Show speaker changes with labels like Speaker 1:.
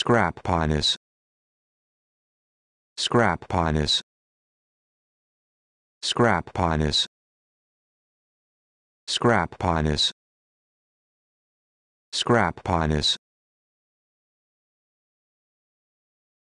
Speaker 1: Scrap pinus. Scrap pinus. Scrap pinus. Scrap pinus. Scrap pinus.